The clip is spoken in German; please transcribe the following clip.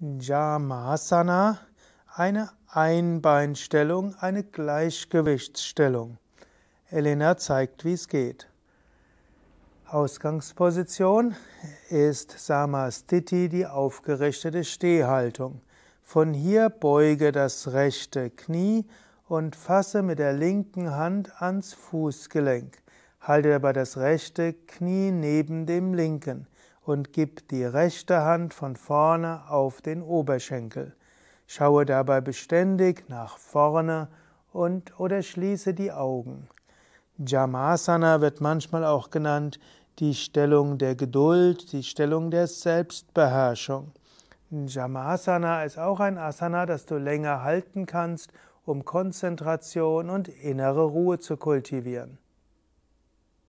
Jamasana, eine Einbeinstellung, eine Gleichgewichtsstellung. Elena zeigt, wie es geht. Ausgangsposition ist Samastiti, die aufgerichtete Stehhaltung. Von hier beuge das rechte Knie und fasse mit der linken Hand ans Fußgelenk. Halte dabei das rechte Knie neben dem linken und gib die rechte Hand von vorne auf den Oberschenkel. Schaue dabei beständig nach vorne und oder schließe die Augen. Jamasana wird manchmal auch genannt die Stellung der Geduld, die Stellung der Selbstbeherrschung. Jamasana ist auch ein Asana, das du länger halten kannst, um Konzentration und innere Ruhe zu kultivieren.